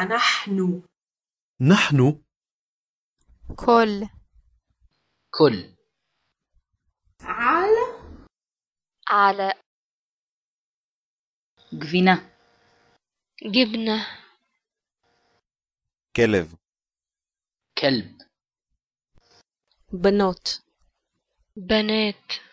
نحن نحن كل كل على على جبنة جبنة كلب كلب بنات بنات